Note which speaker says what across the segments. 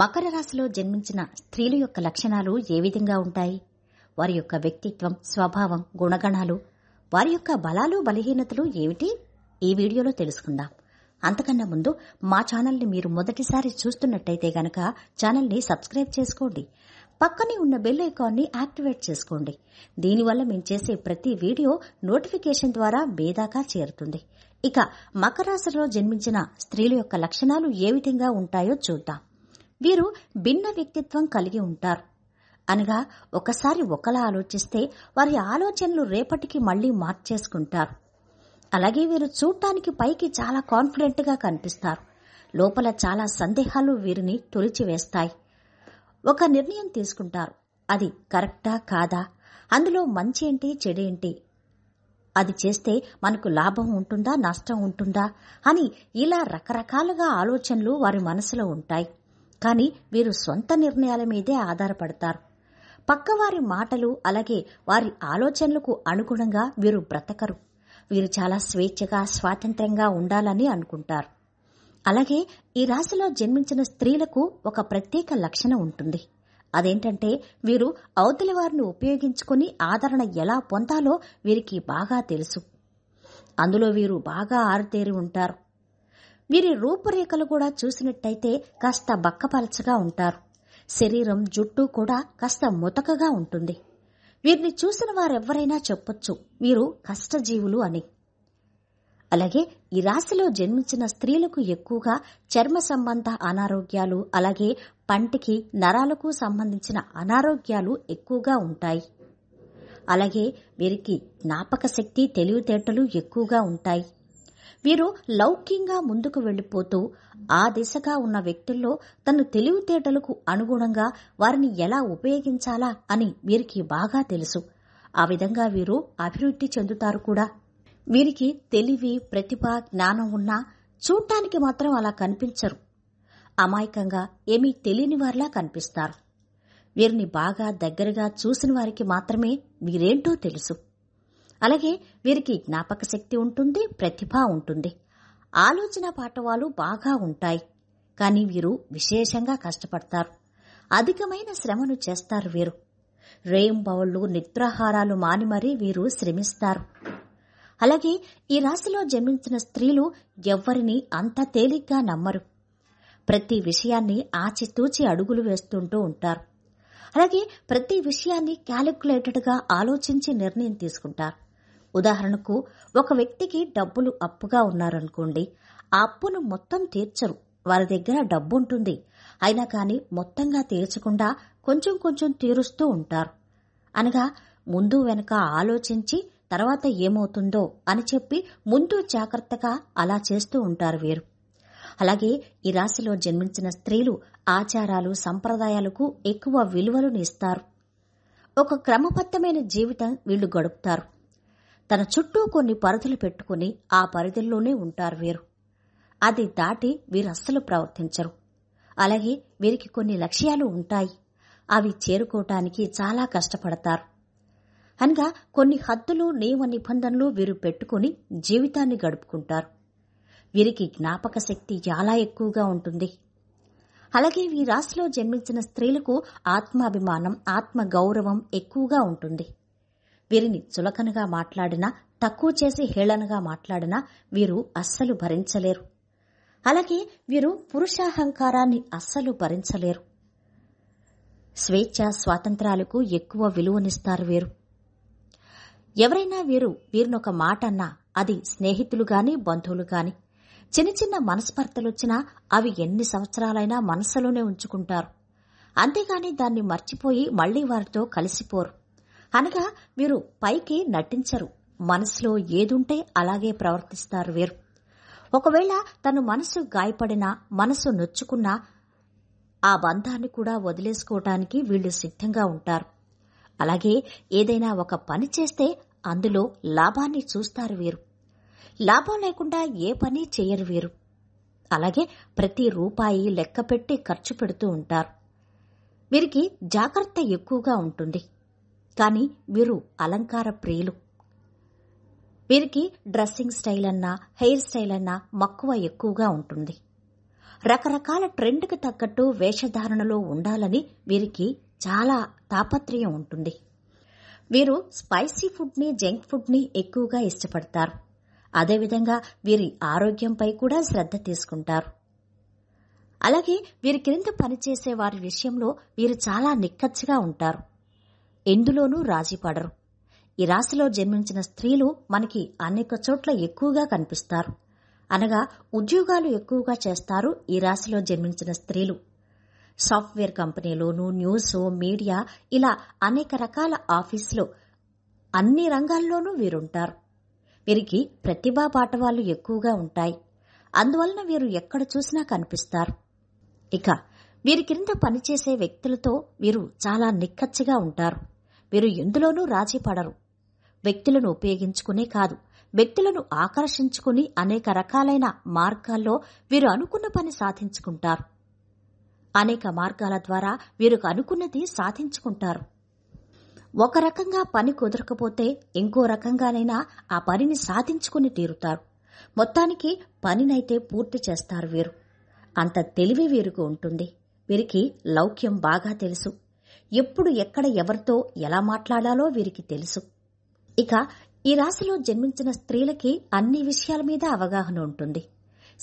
Speaker 1: మకర రాశిలో జన్మించిన స్త్రీల యొక్క లక్షణాలు ఏ విధంగా ఉంటాయి వారి యొక్క వ్యక్తిత్వం స్వభావం గుణగణాలు వారి యొక్క బలాలు బలహీనతలు ఏమిటి ఈ వీడియోలో తెలుసుకుందాం అంతకన్నా ముందు మా ఛానల్ని మీరు మొదటిసారి చూస్తున్నట్టయితే గనక ఛానల్ని సబ్స్క్రైబ్ చేసుకోండి పక్కనే ఉన్న బెల్ ఐకాన్ని యాక్టివేట్ చేసుకోండి దీనివల్ల మేము చేసే ప్రతి వీడియో నోటిఫికేషన్ ద్వారా బేదాకా చేరుతుంది ఇక మకరాశిలో జన్మించిన స్త్రీల యొక్క లక్షణాలు ఏ విధంగా ఉంటాయో చూద్దాం వీరు భిన్న వ్యక్తిత్వం కలిగి ఉంటారు అనగా ఒకసారి ఒకలా ఆలోచిస్తే వారి ఆలోచనలు రేపటికి మళ్లీ మార్చేసుకుంటారు అలాగే వీరు చూడటానికి పైకి చాలా కాన్ఫిడెంట్గా కనిపిస్తారు లోపల చాలా సందేహాలు వీరిని తొలిచివేస్తాయి ఒక నిర్ణయం తీసుకుంటారు అది కరెక్టా కాదా అందులో మంచి ఏంటి చెడేంటి అది చేస్తే మనకు లాభం ఉంటుందా నష్టం ఉంటుందా అని ఇలా రకరకాలుగా ఆలోచనలు వారి మనసులో ఉంటాయి కానీ వీరు సొంత నిర్ణయాల మీదే ఆధారపడతారు పక్కవారి మాటలు అలాగే వారి ఆలోచనలకు అనుగుణంగా వీరు బ్రతకరు వీరు చాలా స్వేచ్ఛగా స్వాతంత్ర్యంగా ఉండాలని అనుకుంటారు అలాగే ఈ రాశిలో జన్మించిన స్త్రీలకు ఒక ప్రత్యేక లక్షణం ఉంటుంది అదేంటంటే వీరు అవతలి వారిని ఉపయోగించుకుని ఆదరణ ఎలా పొందాలో వీరికి బాగా తెలుసు అందులో వీరు బాగా ఆరుతేరి ఉంటారు వీరి రూపురేఖలు కూడా చూసినట్టయితే కాస్త బక్కపలచగా ఉంటారు శరీరం జుట్టు కూడా కాస్త ముతకగా ఉంటుంది వీరిని చూసిన వారెవ్వరైనా చెప్పొచ్చు వీరు కష్టజీవులు అని అలాగే ఈ రాశిలో జన్మించిన స్త్రీలకు ఎక్కువగా చర్మ సంబంధ అనారోగ్యాలు అలాగే పంటికి నరాలకు సంబంధించిన అనారోగ్యాలు ఎక్కువగా ఉంటాయి అలాగే వీరికి జ్ఞాపక శక్తి తెలివితేటలు ఎక్కువగా ఉంటాయి వీరు లౌక్యంగా ముందుకు వెళ్ళిపోతూ ఆ దిశగా ఉన్న వ్యక్తుల్లో తన తెలివితేటలకు అనుగుణంగా వారిని ఎలా ఉపయోగించాలా అని వీరికి బాగా తెలుసు ఆ విధంగా వీరు అభివృద్ధి చెందుతారు కూడా వీరికి తెలివి ప్రతిభ జ్ఞానం ఉన్నా చూడటానికి మాత్రం అలా కనిపించరు అమాయకంగా ఏమీ తెలియని వారిలా కనిపిస్తారు వీరిని బాగా దగ్గరగా చూసిన వారికి మాత్రమే వీరేంటో తెలుసు అలాగే వీరికి జ్ఞాపక శక్తి ఉంటుంది ప్రతిభ ఉంటుంది ఆలోచన పాఠవాలు బాగా ఉంటాయి కానీ వీరు విశేషంగా కష్టపడతారు అధికమైన శ్రమను చేస్తారు వీరు బౌళ్ళు నిద్రాహారాలు మాని మరీ వీరు శ్రమిస్తారు అలాగే ఈ రాశిలో జన్మించిన స్త్రీలు ఎవ్వరిని అంత తేలిగ్గా నమ్మరు ప్రతి విషయాన్ని ఆచితూచి అడుగులు వేస్తుంటూ ఉంటారు అలాగే ప్రతి విషయాన్ని క్యాలిక్యులేటెడ్గా ఆలోచించి నిర్ణయం తీసుకుంటారు ఉదాహరణకు ఒక వ్యక్తికి డబ్బులు అప్పుగా ఉన్నారనుకోండి ఆ అప్పును మొత్తం తీర్చరు వారి దగ్గర డబ్బు ఉంటుంది అయినా కానీ మొత్తంగా తీర్చకుండా కొంచెం కొంచెం తీరుస్తూ ఉంటారు అనగా ముందు వెనక ఆలోచించి తర్వాత ఏమవుతుందో అని చెప్పి ముందు జాగ్రత్తగా అలా చేస్తూ ఉంటారు వీరు అలాగే ఈ రాశిలో జన్మించిన స్త్రీలు ఆచారాలు సంప్రదాయాలకు ఎక్కువ విలువలను ఇస్తారు ఒక క్రమబద్ధమైన జీవితం వీళ్లు గడుపుతారు తన చుట్టూ కొన్ని పరిధులు పెట్టుకుని ఆ పరిధుల్లోనే ఉంటారు వీరు అది దాటి వీరు అస్సలు ప్రవర్తించరు అలాగే వీరికి కొన్ని లక్ష్యాలు ఉంటాయి అవి చేరుకోవటానికి చాలా కష్టపడతారు అనగా కొన్ని హద్దులు నియమ నిబంధనలు వీరు పెట్టుకుని జీవితాన్ని గడుపుకుంటారు వీరికి జ్ఞాపక శక్తి చాలా ఎక్కువగా ఉంటుంది అలాగే ఈ రాశిలో జన్మించిన స్త్రీలకు ఆత్మాభిమానం ఆత్మ గౌరవం ఎక్కువగా ఉంటుంది వీరిని చులకనగా మాట్లాడినా తక్కువ చేసి హేళనగా మాట్లాడినా వీరు అస్సలు భరించలేరు అలాగే వీరు పురుషాహంకారాన్ని అస్సలు భరించలేరు స్వేచ్ఛ స్వాతంత్రాలకు ఎక్కువ విలువనిస్తారు వీరు ఎవరైనా వీరు వీరినొక మాట అన్నా అది స్నేహితులు గాని బంధువులు గాని చిన్న చిన్న వచ్చినా అవి ఎన్ని సంవత్సరాలైనా మనసులోనే ఉంచుకుంటారు అంతేగాని దాన్ని మర్చిపోయి మళ్లీ వారితో కలిసిపోరు అనగా వీరు పైకి నటించరు మనసులో ఏదుంటే అలాగే ప్రవర్తిస్తారు వీరు ఒకవేళ తను మనసు గాయపడినా మనసు నొచ్చుకున్నా ఆ బంధాన్ని కూడా వదిలేసుకోవటానికి వీళ్ళు సిద్ధంగా ఉంటారు అలాగే ఏదైనా ఒక పని చేస్తే అందులో లాభాన్ని చూస్తారు వీరు లాభం లేకుండా ఏ పని చేయరు వీరు అలాగే ప్రతి రూపాయి లెక్కపెట్టి ఖర్చు పెడుతూ ఉంటారు వీరికి జాగ్రత్త ఎక్కువగా ఉంటుంది కానీ వీరు అలంకార ప్రియులు వీరికి డ్రెస్సింగ్ స్టైల్ అన్నా హెయిర్ స్టైల్ అన్నా మక్కువ ఎక్కువగా ఉంటుంది రకరకాల ట్రెండ్కి తగ్గట్టు వేషధారణలో ఉండాలని వీరికి చాలా తాపత్రయం ఉంటుంది వీరు స్పైసీ ఫుడ్ని జంక్ ఫుడ్ని ఎక్కువగా ఇష్టపడతారు అదేవిధంగా వీరి ఆరోగ్యంపై కూడా శ్రద్ధ తీసుకుంటారు అలాగే వీరి క్రింద పనిచేసే వారి విషయంలో వీరు చాలా నిక్కచ్చిగా ఉంటారు ఎందులోనూ రాజీ పడరు ఈ రాశిలో జన్మించిన స్త్రీలు మనకి అనేక చోట్ల ఎక్కువగా కనిపిస్తారు అనగా ఉద్యోగాలు ఎక్కువగా చేస్తారు ఈ రాశిలో జన్మించిన స్త్రీలు సాఫ్ట్వేర్ కంపెనీలోను న్యూస్ మీడియా ఇలా అనేక రకాల ఆఫీసులు అన్ని రంగాల్లోనూ వీరుంటారు వీరికి ప్రతిభా పాఠవాళ్లు ఎక్కువగా ఉంటాయి అందువలన వీరు ఎక్కడ చూసినా కనిపిస్తారు ఇక వీరి క్రింద పనిచేసే వ్యక్తులతో వీరు చాలా నిక్కచ్చిగా ఉంటారు వీరు ఎందులోనూ రాజీ పడరు వ్యక్తులను ఉపయోగించుకునే కాదు వ్యక్తులను ఆకర్షించుకుని అనేక రకాలైన మార్గాల్లో వీరు అనుకున్న పని సాధించుకుంటారు అనేక మార్గాల ద్వారా వీరికి అనుకున్నది సాధించుకుంటారు ఒక రకంగా పని కుదరకపోతే ఇంకో రకంగానైనా ఆ పనిని సాధించుకుని తీరుతారు మొత్తానికి పనినైతే పూర్తి చేస్తారు వీరు అంత తెలివి వీరికి ఉంటుంది వీరికి లౌక్యం బాగా తెలుసు ఎప్పుడు ఎక్కడ ఎవరితో ఎలా మాట్లాడాలో వీరికి తెలుసు ఇక ఈ రాశిలో జన్మించిన స్త్రీలకి అన్ని విషయాల మీద అవగాహన ఉంటుంది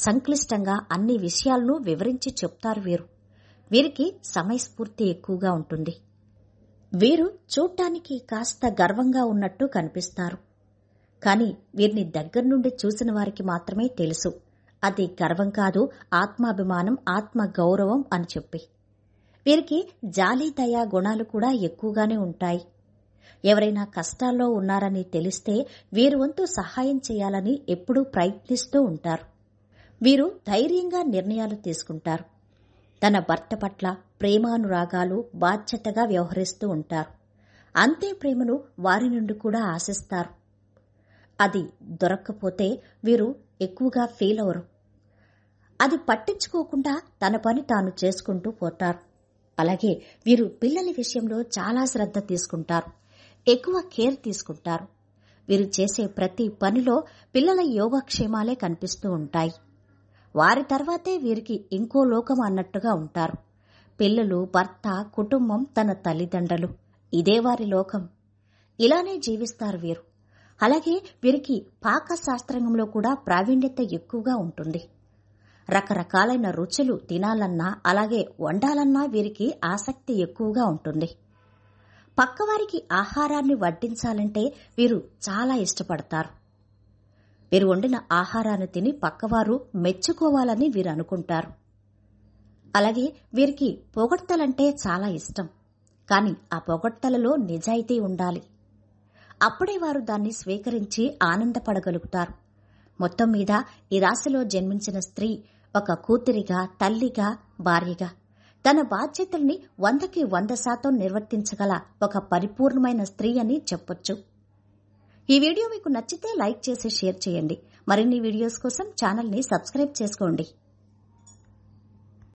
Speaker 1: సంక్లిష్టంగా అన్ని విషయాలను వివరించి చెప్తారు వీరు వీరికి సమయస్ఫూర్తి ఎక్కువగా ఉంటుంది వీరు చూడటానికి కాస్త గర్వంగా ఉన్నట్టు కనిపిస్తారు కాని వీరిని దగ్గర నుండి చూసిన వారికి మాత్రమే తెలుసు అది గర్వం కాదు ఆత్మాభిమానం ఆత్మ గౌరవం అని చెప్పి వీరికి జాలి దయా గుణాలు కూడా ఎక్కువగానే ఉంటాయి ఎవరైనా కష్టాల్లో ఉన్నారని తెలిస్తే వీరు వంతు సహాయం చేయాలని ఎప్పుడూ ప్రయత్నిస్తూ ఉంటారు వీరు ధైర్యంగా నిర్ణయాలు తీసుకుంటారు తన భర్త పట్ల ప్రేమానురాగాలు బాధ్యతగా వ్యవహరిస్తూ ఉంటారు అంతే ప్రేమను వారి నుండి కూడా ఆశిస్తారు అది దొరక్కపోతే వీరు ఎక్కువగా ఫీల్ అవరు అది పట్టించుకోకుండా తన పని తాను చేసుకుంటూ పోతారు అలాగే వీరు పిల్లల విషయంలో చాలా శ్రద్ధ తీసుకుంటారు ఎక్కువ కేర్ తీసుకుంటారు వీరు చేసే ప్రతి పనిలో పిల్లల యోగక్షేమాలే కనిపిస్తూ ఉంటాయి వారి తర్వాతే వీరికి ఇంకో లోకం అన్నట్టుగా ఉంటారు పిల్లలు భర్త కుటుంబం తన తల్లిదండ్రులు ఇదే వారి లోకం ఇలానే జీవిస్తారు వీరు అలాగే వీరికి పాక శాస్త్రంలో కూడా ప్రావీణ్యత ఎక్కువగా ఉంటుంది రకరకాలైన రుచులు తినాలన్నా అలాగే వండాలన్నా వీరికి ఆసక్తి ఎక్కువగా ఉంటుంది పక్కవారికి ఆహారాన్ని వడ్డించాలంటే వీరు చాలా ఇష్టపడతారు వీరు వండిన ఆహారాన్ని తిని పక్కవారు మెచ్చుకోవాలని వీరు అనుకుంటారు అలాగే వీరికి పొగడ్తలంటే చాలా ఇష్టం కానీ ఆ పొగడ్తలలో నిజాయితీ ఉండాలి అప్పుడే వారు దాన్ని స్వీకరించి ఆనందపడగలుగుతారు మొత్తం మీద ఈ రాశిలో జన్మించిన స్త్రీ ఒక కూతురిగా తల్లిగా భార్యగా తన బాధ్యతల్ని వందకి వంద శాతం నిర్వర్తించగల ఒక పరిపూర్ణమైన స్త్రీ అని చెప్పొచ్చు ఈ వీడియో మీకు నచ్చితే లైక్ చేసి షేర్ చేయండి మరిన్ని వీడియోస్ కోసం ఛానల్ని సబ్స్క్రైబ్ చేసుకోండి